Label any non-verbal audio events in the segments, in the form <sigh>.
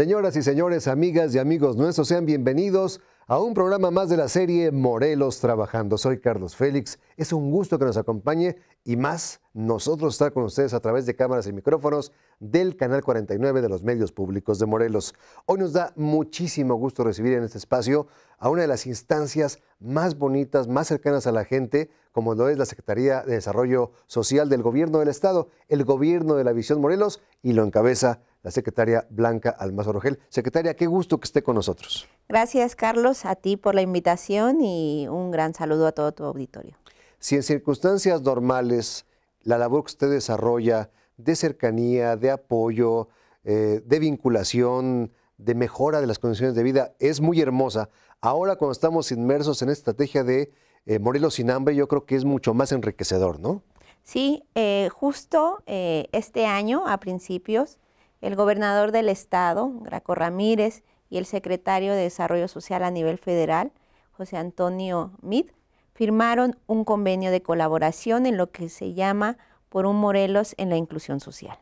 Señoras y señores, amigas y amigos nuestros, sean bienvenidos a un programa más de la serie Morelos Trabajando. Soy Carlos Félix, es un gusto que nos acompañe y más nosotros estar con ustedes a través de cámaras y micrófonos del Canal 49 de los Medios Públicos de Morelos. Hoy nos da muchísimo gusto recibir en este espacio a una de las instancias más bonitas, más cercanas a la gente, como lo es la Secretaría de Desarrollo Social del Gobierno del Estado, el Gobierno de la Visión Morelos, y lo encabeza la secretaria Blanca Almazo Rogel. Secretaria, qué gusto que esté con nosotros. Gracias, Carlos, a ti por la invitación y un gran saludo a todo tu auditorio. Si en circunstancias normales la labor que usted desarrolla de cercanía, de apoyo, eh, de vinculación, de mejora de las condiciones de vida es muy hermosa, ahora cuando estamos inmersos en esta estrategia de eh, Morelos sin hambre, yo creo que es mucho más enriquecedor, ¿no? Sí, eh, justo este año, a principios, el gobernador del estado, Graco Ramírez, y el secretario de Desarrollo Social a nivel federal, José Antonio Mid, firmaron un convenio de colaboración en lo que se llama Por un Morelos en la Inclusión Social.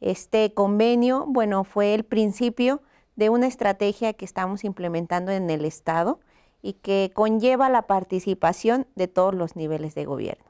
Este convenio, bueno, fue el principio de una estrategia que estamos implementando en el Estado y que conlleva la participación de todos los niveles de gobierno.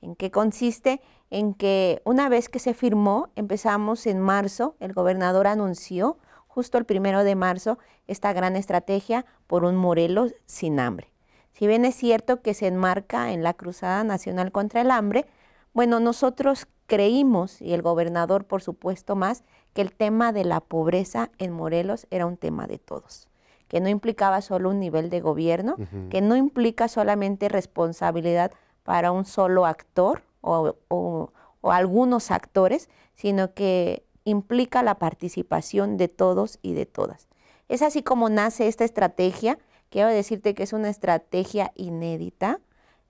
¿En qué consiste? En que una vez que se firmó, empezamos en marzo, el gobernador anunció justo el primero de marzo esta gran estrategia por un Morelos sin hambre. Si bien es cierto que se enmarca en la Cruzada Nacional contra el Hambre, bueno, nosotros creímos, y el gobernador por supuesto más, que el tema de la pobreza en Morelos era un tema de todos, que no implicaba solo un nivel de gobierno, que no implica solamente responsabilidad para un solo actor o, algunos actores, sino que implica la participación de todos y de todas. Es así como nace esta estrategia. Quiero decirte que es una estrategia inédita,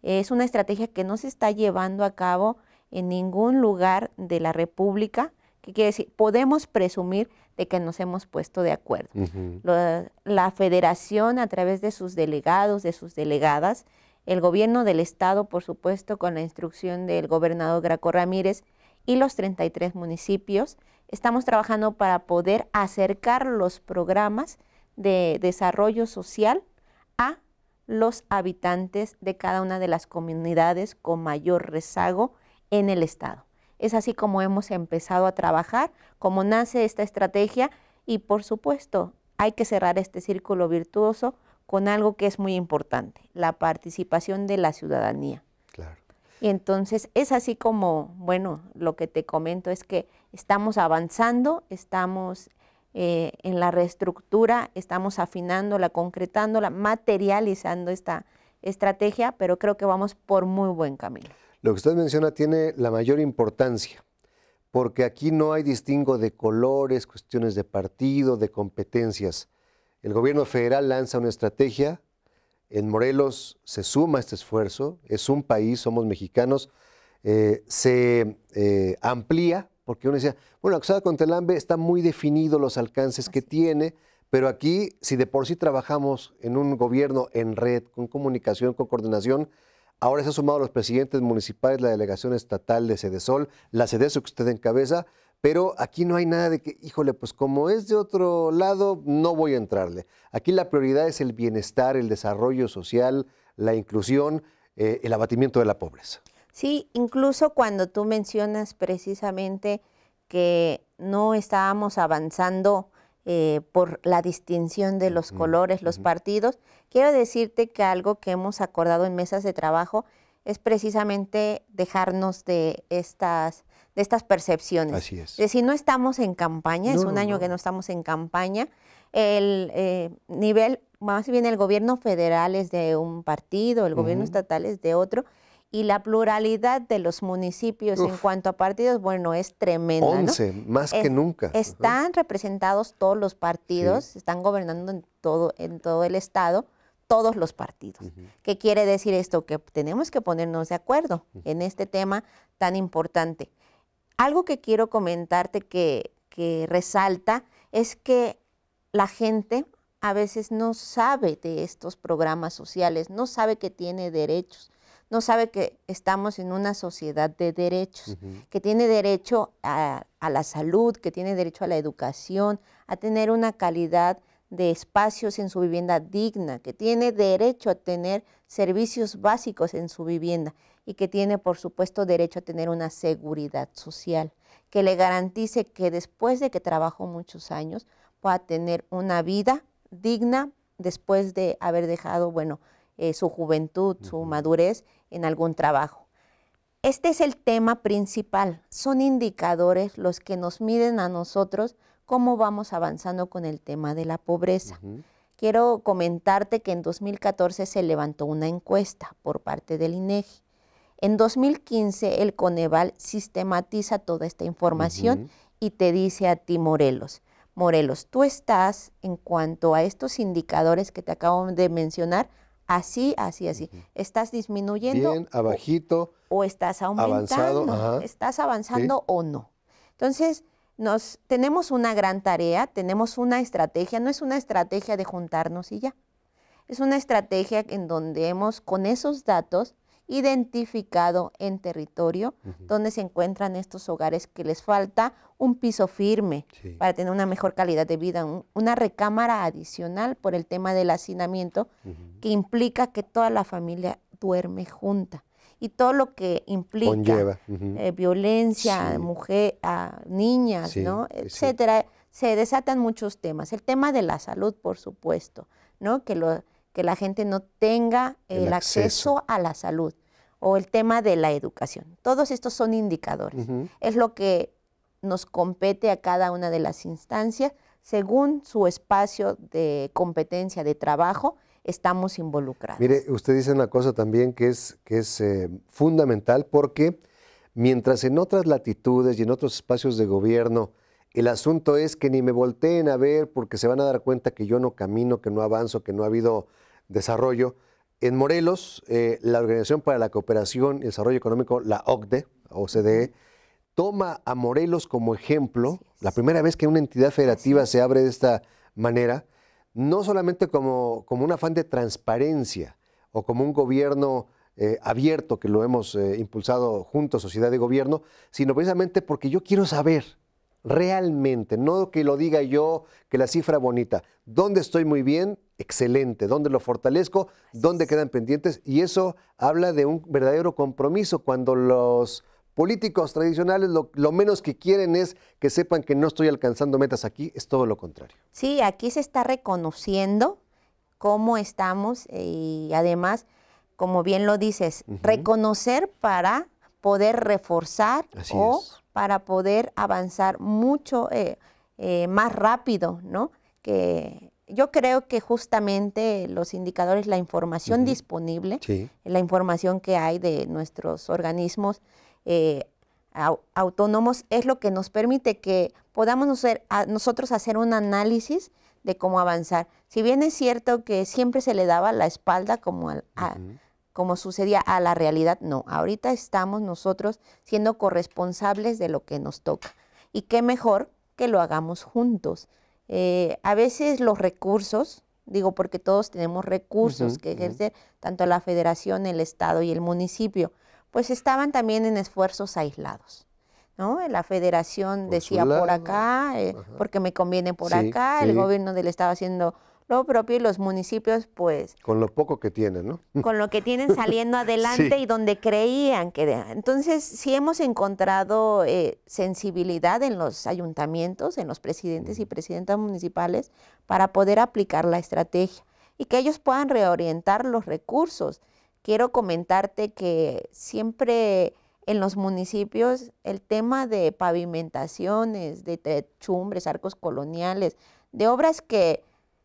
es una estrategia que no se está llevando a cabo en ningún lugar de la República, que quiere decir, podemos presumir de que nos hemos puesto de acuerdo. la federación a través de sus delegados, de sus delegadas, el gobierno del estado, por supuesto, con la instrucción del gobernador Graco Ramírez y los 33 municipios. Estamos trabajando para poder acercar los programas de desarrollo social a los habitantes de cada una de las comunidades con mayor rezago en el estado. Es así como hemos empezado a trabajar, como nace esta estrategia y por supuesto hay que cerrar este círculo virtuoso con algo que es muy importante, la participación de la ciudadanía. Claro. Y entonces es así como, bueno, lo que te comento es que estamos avanzando, estamos eh, en la reestructura, estamos afinándola, concretándola, materializando esta estrategia, pero creo que vamos por muy buen camino. Lo que usted menciona tiene la mayor importancia, porque aquí no hay distingo de colores, cuestiones de partido, de competencias. El gobierno federal lanza una estrategia, en Morelos se suma este esfuerzo, es un país, somos mexicanos, eh, se eh, amplía, porque uno decía, bueno, acusada con el está muy definido los alcances que tiene, pero aquí, si de por sí trabajamos en un gobierno en red, con comunicación, con coordinación, ahora se han sumado los presidentes municipales, la delegación estatal de Sedesol, la CEDESO que usted encabeza, pero aquí no hay nada de que, híjole, pues como es de otro lado, no voy a entrarle. Aquí la prioridad es el bienestar, el desarrollo social, la inclusión, eh, el abatimiento de la pobreza. Sí, incluso cuando tú mencionas precisamente que no estábamos avanzando eh, por la distinción de los colores, los partidos, quiero decirte que algo que hemos acordado en mesas de trabajo es precisamente dejarnos de estas, de estas percepciones. Así es. no estamos en campaña, es un año que no estamos en campaña. El eh, nivel, más bien el gobierno federal es de un partido, el gobierno estatal es de otro y la pluralidad de los municipios en cuanto a partidos, bueno, es tremenda. Once, más que nunca. Están representados todos los partidos, están gobernando en todo, en todo el estado todos los partidos. ¿Qué quiere decir esto? Que tenemos que ponernos de acuerdo en este tema tan importante. Algo que quiero comentarte que, resalta es que la gente a veces no sabe de estos programas sociales, no sabe que tiene derechos, no sabe que estamos en una sociedad de derechos, que tiene derecho a, a, la salud, que tiene derecho a la educación, a tener una calidad de espacios en su vivienda digna, que tiene derecho a tener servicios básicos en su vivienda y que tiene, por supuesto, derecho a tener una seguridad social que le garantice que después de que trabajó muchos años pueda tener una vida digna después de haber dejado, bueno, eh, su juventud, su madurez en algún trabajo. Este es el tema principal. Son indicadores los que nos miden a nosotros cómo vamos avanzando con el tema de la pobreza. Quiero comentarte que en 2014 se levantó una encuesta por parte del INEGI. E en 2015 el Coneval sistematiza toda esta información y te dice a ti, Morelos, Morelos, tú estás en cuanto a estos indicadores que te acabo de mencionar, así, así, así. Estás disminuyendo. Bien, abajito. O, estás aumentando. Estás avanzando o no. Entonces, nos, tenemos una gran tarea, tenemos una estrategia, no es una estrategia de juntarnos y ya. Es una estrategia en donde hemos con esos datos identificado en territorio donde se encuentran estos hogares que les falta un piso firme para tener una mejor calidad de vida, una recámara adicional por el tema del hacinamiento que implica que toda la familia duerme junta y todo lo que implica eh, violencia mujer, a niñas, ¿no? etcétera. Se desatan muchos temas. El tema de la salud, por supuesto, ¿no? Que, lo, que la gente no tenga el, acceso. a la salud. O el tema de la educación. Todos estos son indicadores. Es lo que nos compete a cada una de las instancias según su espacio de competencia de trabajo estamos involucrados. Mire, usted dice una cosa también que es, que es eh, fundamental porque mientras en otras latitudes y en otros espacios de gobierno el asunto es que ni me volteen a ver porque se van a dar cuenta que yo no camino, que no avanzo, que no ha habido desarrollo. En Morelos, eh, la Organización para la Cooperación y Desarrollo Económico, la OCDE, OCDE, toma a Morelos como ejemplo, la primera vez que una entidad federativa se abre de esta manera, no solamente como, como un afán de transparencia o como un gobierno eh, abierto que lo hemos impulsado eh, impulsado juntos, sociedad de gobierno, sino precisamente porque yo quiero saber realmente, no que lo diga yo, que la cifra bonita, dónde estoy muy bien, excelente, dónde lo fortalezco, dónde quedan pendientes, y eso habla de un verdadero compromiso cuando los políticos tradicionales lo, menos que quieren es que sepan que no estoy alcanzando metas aquí, es todo lo contrario. Sí, aquí se está reconociendo cómo estamos eh, y además, como bien lo dices, reconocer para poder reforzar o para poder avanzar mucho eh, eh, más rápido, ¿no? Que yo creo que justamente los indicadores, la información disponible, la información que hay de nuestros organismos, eh, autónomos es lo que nos permite que podamos nosotros hacer un análisis de cómo avanzar. Si bien es cierto que siempre se le daba la espalda como, como sucedía a la realidad, no, ahorita estamos nosotros siendo corresponsables de lo que nos toca. Y qué mejor que lo hagamos juntos. Eh, a veces los recursos, digo porque todos tenemos recursos que ejercer, tanto la federación, el Estado y el municipio, pues estaban también en esfuerzos aislados. ¿No? La federación decía por acá, eh, porque me conviene por acá, el gobierno del estado haciendo lo propio y los municipios pues... Con lo poco que tienen, ¿no? <laughs> Con lo que tienen saliendo adelante y donde creían que... Entonces sí hemos encontrado eh, sensibilidad en los ayuntamientos, en los presidentes y presidentas municipales para poder aplicar la estrategia y que ellos puedan reorientar los recursos quiero comentarte que siempre en los municipios el tema de pavimentaciones, de techumbres, arcos coloniales, de obras que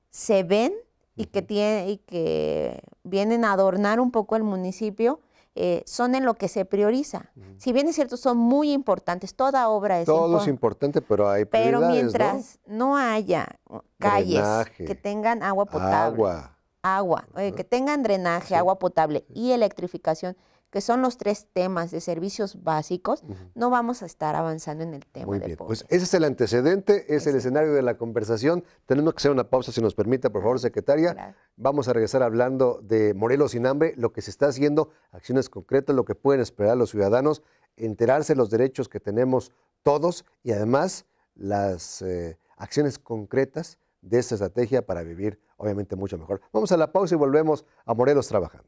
se ven y que, tiene, y que vienen a adornar un poco el municipio, eh, son en lo que se prioriza. Si bien es cierto, son muy importantes, toda obra es Todo importante, pero hay Pero mientras ¿no? haya calles que tengan agua potable, agua, que tengan drenaje, agua potable y electrificación, que son los tres temas de servicios básicos, no vamos a estar avanzando en el tema. de pues ese es el antecedente, es, el escenario de la conversación. Tenemos que hacer una pausa, si nos permite, por favor, secretaria. Vamos a regresar hablando de Morelos sin hambre, lo que se está haciendo, acciones concretas, lo que pueden esperar los ciudadanos, enterarse de los derechos que tenemos todos y además las eh, acciones concretas de esta estrategia para vivir obviamente mucho mejor. Vamos a la pausa y volvemos a Morelos trabajando.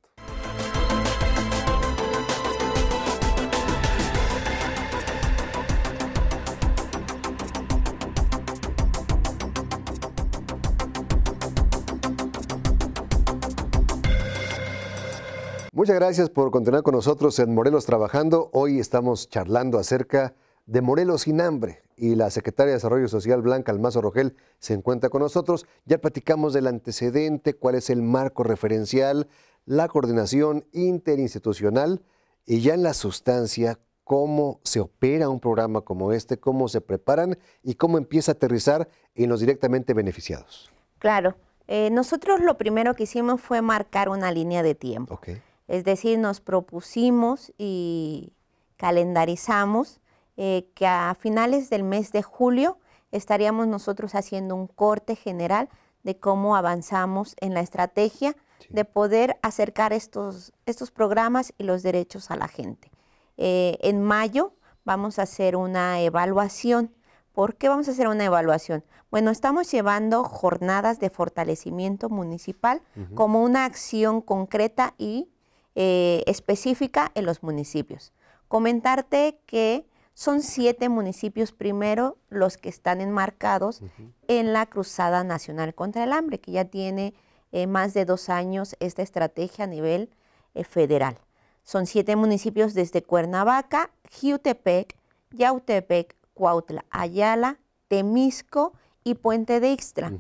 Muchas gracias por continuar con nosotros en Morelos Trabajando. Hoy estamos charlando acerca de Morelos sin hambre, y la secretaria de Desarrollo Social Blanca Almazo Rogel se encuentra con nosotros. Ya platicamos del antecedente, cuál es el marco referencial, la coordinación interinstitucional y ya en la sustancia, cómo se opera un programa como este, cómo se preparan y cómo empieza a aterrizar en los directamente beneficiados. Claro, eh, nosotros lo primero que hicimos fue marcar una línea de tiempo. Es decir, nos propusimos y calendarizamos eh, que a finales del mes de julio estaríamos nosotros haciendo un corte general de cómo avanzamos en la estrategia de poder acercar estos, estos programas y los derechos a la gente. Eh, en mayo vamos a hacer una evaluación. ¿Por qué vamos a hacer una evaluación? Bueno, estamos llevando jornadas de fortalecimiento municipal como una acción concreta y eh, específica en los municipios. Comentarte que son siete municipios primero los que están enmarcados en la Cruzada Nacional contra el Hambre, que ya tiene eh, más de dos años esta estrategia a nivel eh, federal. Son siete municipios desde Cuernavaca, Jiutepec, Yautepec, Cuautla, Ayala, Temisco y Puente de Ixtla.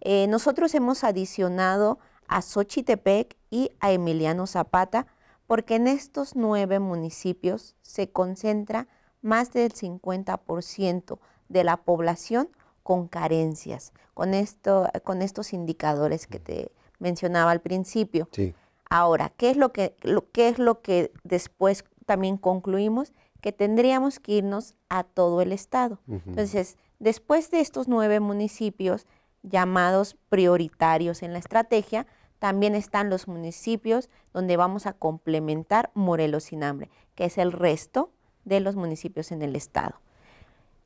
Eh, nosotros hemos adicionado a Xochitepec y a Emiliano Zapata, porque en estos nueve municipios se concentra más del 50% de la población con carencias, con, esto, con estos indicadores que te mencionaba al principio. Ahora, ¿qué es lo que, qué es lo que después también concluimos? Que tendríamos que irnos a todo el estado. Entonces, después de estos nueve municipios llamados prioritarios en la estrategia, también están los municipios donde vamos a complementar Morelos sin hambre, que es el resto de los municipios en el estado.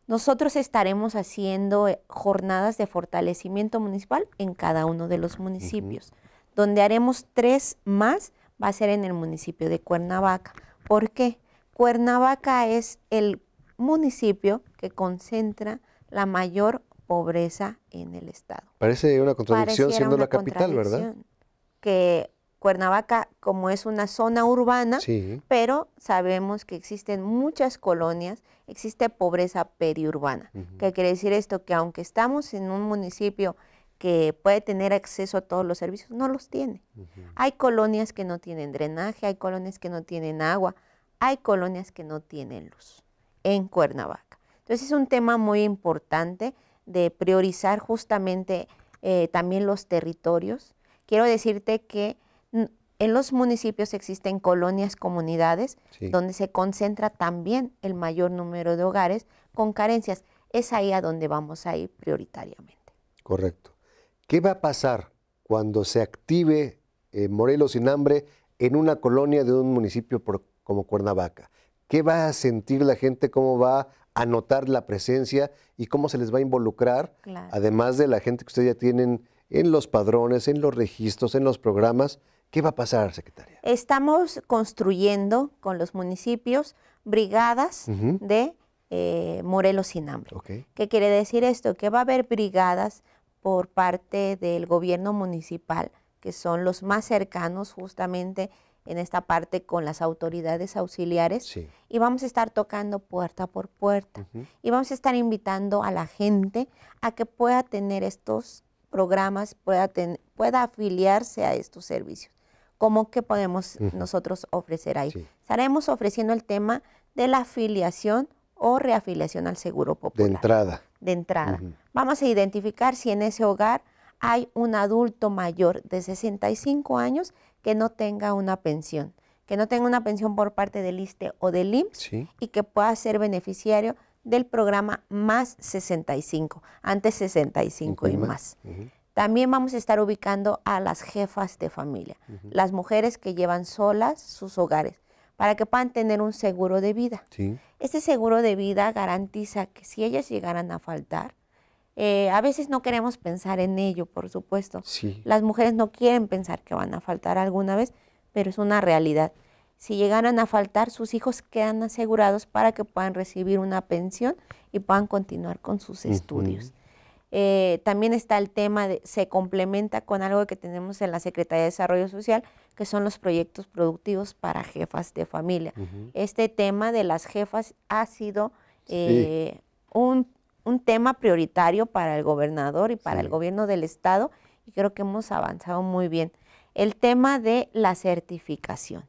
Nosotros estaremos haciendo eh, jornadas de fortalecimiento municipal en cada uno de los municipios. Donde haremos tres más va a ser en el municipio de Cuernavaca. ¿Por qué? Cuernavaca es el municipio que concentra la mayor pobreza en el estado. Parece una contradicción siendo la capital, ¿verdad? Que Cuernavaca, como es una zona urbana, pero sabemos que existen muchas colonias, existe pobreza periurbana. ¿Qué quiere decir esto? Que aunque estamos en un municipio que puede tener acceso a todos los servicios, no los tiene. Hay colonias que no tienen drenaje, hay colonias que no tienen agua, hay colonias que no tienen luz en Cuernavaca. Entonces es un tema muy importante de priorizar justamente eh, también los territorios. Quiero decirte que en los municipios existen colonias, comunidades, donde se concentra también el mayor número de hogares con carencias. Es ahí a donde vamos a ir prioritariamente. Correcto. ¿Qué va a pasar cuando se active eh, Morelos sin hambre en una colonia de un municipio como Cuernavaca? ¿Qué va a sentir la gente? ¿Cómo va a notar la presencia y cómo se les va a involucrar? Además de la gente que ustedes ya tienen en los padrones, en los registros, en los programas ¿Qué va a pasar, secretaria? Estamos construyendo con los municipios brigadas de eh, Morelos sin hambre. ¿Qué quiere decir esto? Que va a haber brigadas por parte del gobierno municipal, que son los más cercanos justamente en esta parte con las autoridades auxiliares y vamos a estar tocando puerta por puerta y vamos a estar invitando a la gente a que pueda tener estos programas pueda, pueda afiliarse a estos servicios. ¿Cómo que podemos nosotros ofrecer ahí? Estaremos ofreciendo el tema de la afiliación o reafiliación al Seguro Popular. De entrada. De entrada. Vamos a identificar si en ese hogar hay un adulto mayor de 65 años que no tenga una pensión, que no tenga una pensión por parte del ISTE o del IMSS y que pueda ser beneficiario del programa Más 65, antes 65 y más. También vamos a estar ubicando a las jefas de familia, las mujeres que llevan solas sus hogares, para que puedan tener un seguro de vida. Este seguro de vida garantiza que si ellas llegaran a faltar, eh, a veces no queremos pensar en ello, por supuesto. Las mujeres no quieren pensar que van a faltar alguna vez, pero es una realidad. Si llegaran a faltar, sus hijos quedan asegurados para que puedan recibir una pensión y puedan continuar con sus estudios. Eh, también está el tema, de, se complementa con algo que tenemos en la Secretaría de Desarrollo Social, que son los proyectos productivos para jefas de familia. Este tema de las jefas ha sido eh, un, tema prioritario para el gobernador y para el gobierno del Estado y creo que hemos avanzado muy bien. El tema de la certificación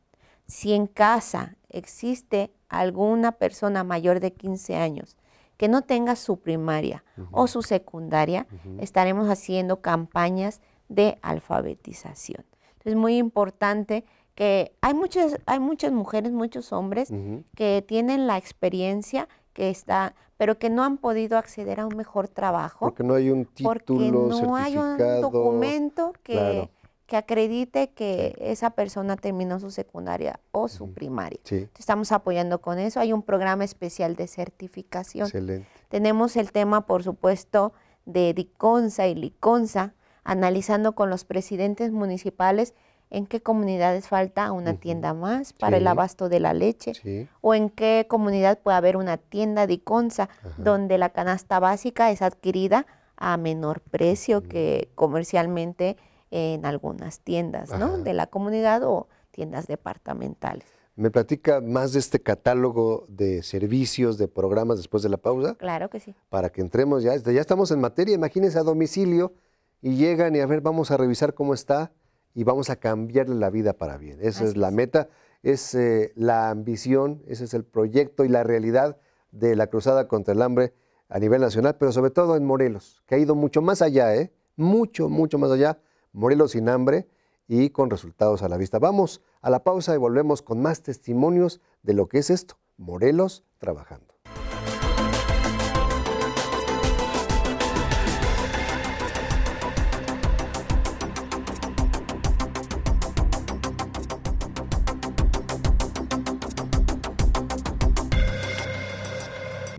si en casa existe alguna persona mayor de 15 años que no tenga su primaria o su secundaria, estaremos haciendo campañas de alfabetización. es muy importante que hay muchas, hay muchas mujeres, muchos hombres que tienen la experiencia que está, pero que no han podido acceder a un mejor trabajo. Porque no hay un título, porque no hay un documento que, que acredite que esa persona terminó su secundaria o su primaria. Estamos apoyando con eso. Hay un programa especial de certificación. Excelente. Tenemos el tema, por supuesto, de DICONSA y LICONSA, analizando con los presidentes municipales en qué comunidades falta una tienda más para el abasto de la leche o en qué comunidad puede haber una tienda DICONSA donde la canasta básica es adquirida a menor precio que comercialmente en algunas tiendas de la comunidad o tiendas departamentales. ¿Me platica más de este catálogo de servicios, de programas después de la pausa? Claro que sí. Para que entremos ya, este, ya estamos en materia, imagínense a domicilio y llegan y a ver, vamos a revisar cómo está y vamos a cambiarle la vida para bien. Esa es, la meta, es eh, la ambición, ese es el proyecto y la realidad de la cruzada contra el hambre a nivel nacional, pero sobre todo en Morelos, que ha ido mucho más allá, ¿eh? mucho, mucho más allá Morelos sin hambre y con resultados a la vista. Vamos a la pausa y volvemos con más testimonios de lo que es esto, Morelos trabajando.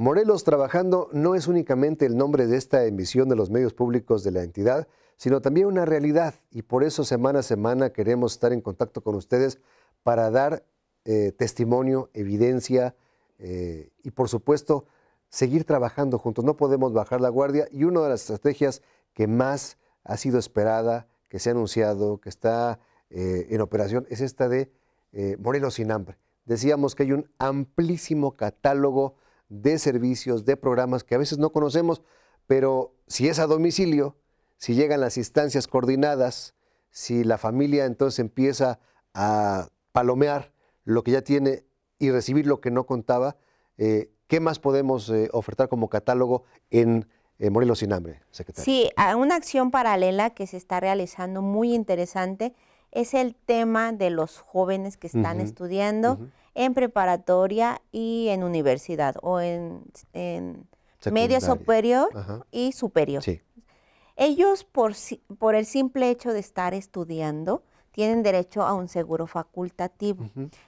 Morelos Trabajando no es únicamente el nombre de esta emisión de los medios públicos de la entidad, sino también una realidad y por eso semana a semana queremos estar en contacto con ustedes para dar eh, testimonio, evidencia eh, y por supuesto seguir trabajando juntos. No podemos bajar la guardia y una de las estrategias que más ha sido esperada, que se ha anunciado, que está eh, en operación, es esta de Morelos sin hambre. Decíamos que hay un amplísimo catálogo de servicios, de programas que a veces no conocemos, pero si es a domicilio, si llegan las instancias coordinadas, si la familia entonces empieza a palomear lo que ya tiene y recibir lo que no contaba, eh, ¿qué más podemos eh, ofertar como catálogo en eh, Morelos sin hambre, secretaria? Sí, una acción paralela que se está realizando muy interesante es el tema de los jóvenes que están estudiando en preparatoria y en universidad o en, en media superior y superior. Ellos, por, por el simple hecho de estar estudiando, tienen derecho a un seguro facultativo.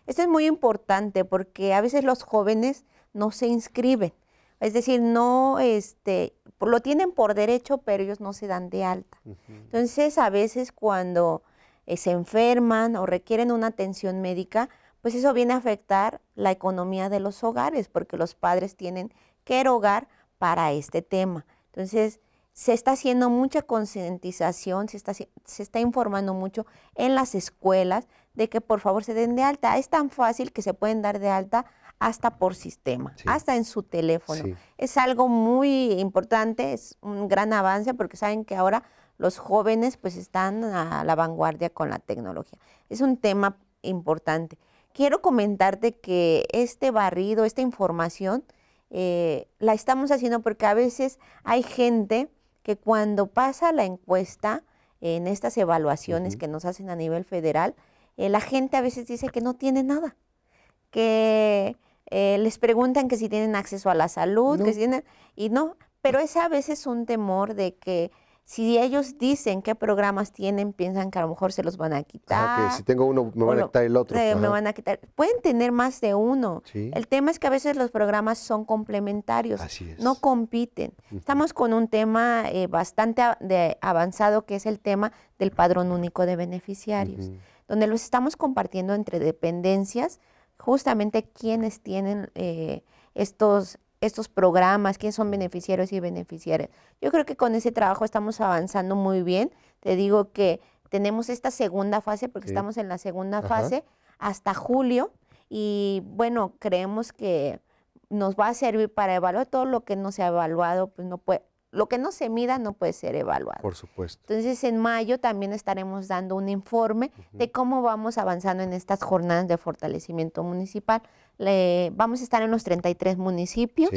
Esto es muy importante porque a veces los jóvenes no se inscriben. Es decir, no, este, lo tienen por derecho, pero ellos no se dan de alta. Entonces, a veces cuando eh, se enferman o requieren una atención médica, pues eso viene a afectar la economía de los hogares, porque los padres tienen que erogar para este tema. Entonces, se está haciendo mucha concientización, se está, se está informando mucho en las escuelas de que por favor se den de alta. Es tan fácil que se pueden dar de alta hasta por sistema, hasta en su teléfono. Es algo muy importante, es un gran avance porque saben que ahora los jóvenes pues están a la vanguardia con la tecnología. Es un tema importante quiero comentarte que este barrido, esta información, eh, la estamos haciendo porque a veces hay gente que cuando pasa la encuesta en estas evaluaciones que nos hacen a nivel federal, eh, la gente a veces dice que no tiene nada, que eh, les preguntan que si tienen acceso a la salud, que si tienen, y no, pero es a veces un temor de que si ellos dicen qué programas tienen, piensan que a lo mejor se los van a ah, quitar. si tengo uno, me van a quitar el otro. me van a quitar. Pueden tener más de uno. El tema es que a veces los programas son complementarios, Así no compiten. Estamos con un tema eh, bastante avanzado que es el tema del padrón único de beneficiarios, donde los estamos compartiendo entre dependencias, justamente quienes tienen eh, estos estos programas, quiénes son beneficiarios y beneficiarias. Yo creo que con ese trabajo estamos avanzando muy bien. Te digo que tenemos esta segunda fase, porque estamos en la segunda fase, hasta julio. Y bueno, creemos que nos va a servir para evaluar todo lo que no se ha evaluado, pues no puede, lo que no se mida no puede ser evaluado. Por supuesto. Entonces, en mayo también estaremos dando un informe de cómo vamos avanzando en estas jornadas de fortalecimiento municipal. vamos a estar en los 33 municipios,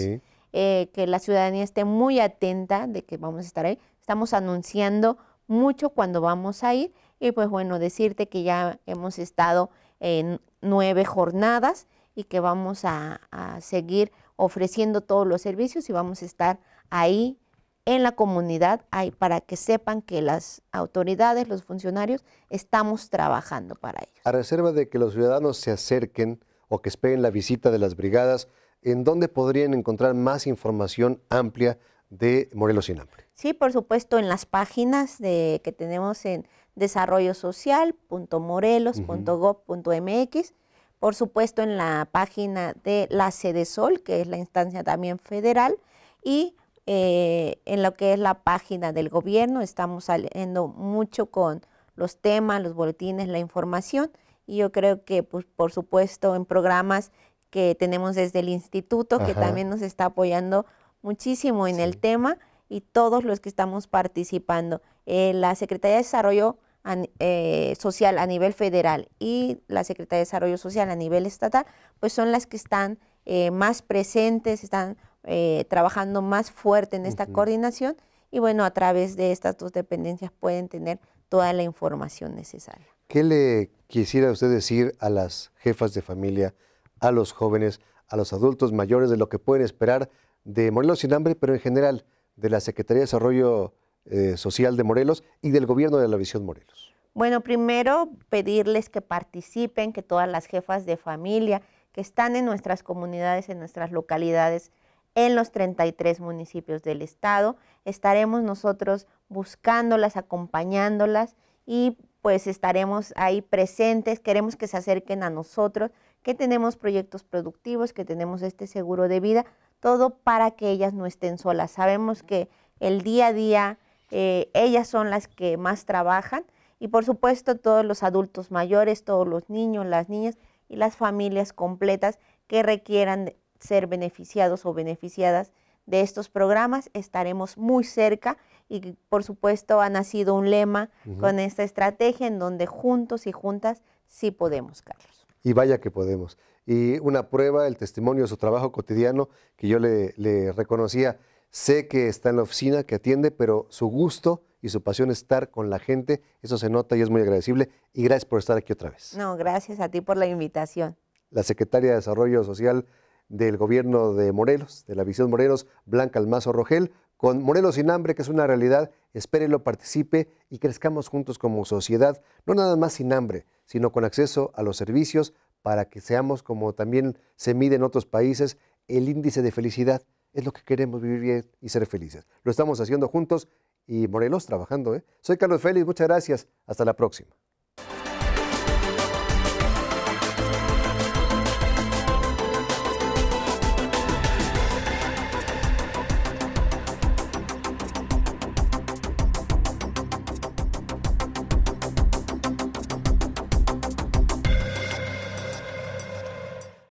eh, que la ciudadanía esté muy atenta de que vamos a estar ahí. Estamos anunciando mucho cuando vamos a ir y pues bueno, decirte que ya hemos estado en nueve jornadas y que vamos a seguir ofreciendo todos los servicios y vamos a estar ahí en la comunidad hay para que sepan que las autoridades, los funcionarios, estamos trabajando para ello. A reserva de que los ciudadanos se acerquen o que esperen la visita de las brigadas, ¿en dónde podrían encontrar más información amplia de Morelos sin Sí, por supuesto, en las páginas que tenemos en desarrollosocial.morelos.gov.mx, por supuesto en la página de la Sede Sol, que es la instancia también federal, y eh, en lo que es la página del gobierno. Estamos saliendo mucho con los temas, los boletines, la información. Y yo creo que, pues, por supuesto, en programas que tenemos desde el instituto, que también nos está apoyando muchísimo en el tema, y todos los que estamos participando. Eh, la Secretaría de Desarrollo eh, Social a nivel federal y la Secretaría de Desarrollo Social a nivel estatal, pues son las que están más presentes, están eh, trabajando más fuerte en esta coordinación y bueno, a través de estas dos dependencias pueden tener toda la información necesaria. ¿Qué le quisiera usted decir a las jefas de familia, a los jóvenes, a los adultos mayores de lo que pueden esperar de Morelos sin hambre, pero en general de la Secretaría de Desarrollo eh, Social de Morelos y del gobierno de la Visión Morelos? Bueno, primero pedirles que participen, que todas las jefas de familia que están en nuestras comunidades, en nuestras localidades, en los 33 municipios del estado. Estaremos nosotros buscándolas, acompañándolas y pues estaremos ahí presentes. Queremos que se acerquen a nosotros, que tenemos proyectos productivos, que tenemos este seguro de vida, todo para que ellas no estén solas. Sabemos que el día a día eh, ellas son las que más trabajan y por supuesto todos los adultos mayores, todos los niños, las niñas y las familias completas que requieran ser beneficiados o beneficiadas de estos programas. Estaremos muy cerca y por supuesto ha nacido un lema con esta estrategia en donde juntos y juntas sí podemos, Carlos. Y vaya que podemos. Y una prueba, el testimonio de su trabajo cotidiano que yo le, reconocía. Sé que está en la oficina, que atiende, pero su gusto y su pasión estar con la gente, eso se nota y es muy agradecible. Y gracias por estar aquí otra vez. No, gracias a ti por la invitación. La secretaria de Desarrollo Social del gobierno de Morelos, de la visión Morelos, Blanca Almazo Rogel, con Morelos sin hambre, que es una realidad, espérenlo, participe y crezcamos juntos como sociedad, no nada más sin hambre, sino con acceso a los servicios para que seamos como también se mide en otros países el índice de felicidad. Es lo que queremos vivir bien y ser felices. Lo estamos haciendo juntos y Morelos trabajando. ¿eh? Soy Carlos Félix, muchas gracias. Hasta la próxima.